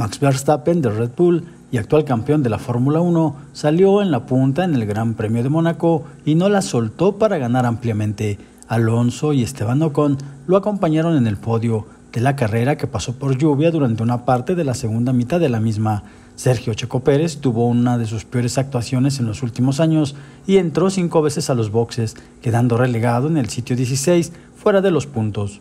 Max Verstappen de Red Bull y actual campeón de la Fórmula 1, salió en la punta en el Gran Premio de Mónaco y no la soltó para ganar ampliamente. Alonso y Esteban Ocon lo acompañaron en el podio de la carrera que pasó por lluvia durante una parte de la segunda mitad de la misma. Sergio Checo Pérez tuvo una de sus peores actuaciones en los últimos años y entró cinco veces a los boxes, quedando relegado en el sitio 16 fuera de los puntos.